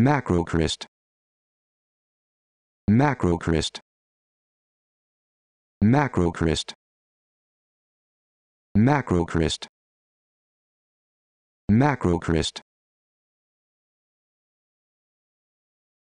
Macrocryst. Macrocryst. Macrocryst. Macrocryst. Macrocryst.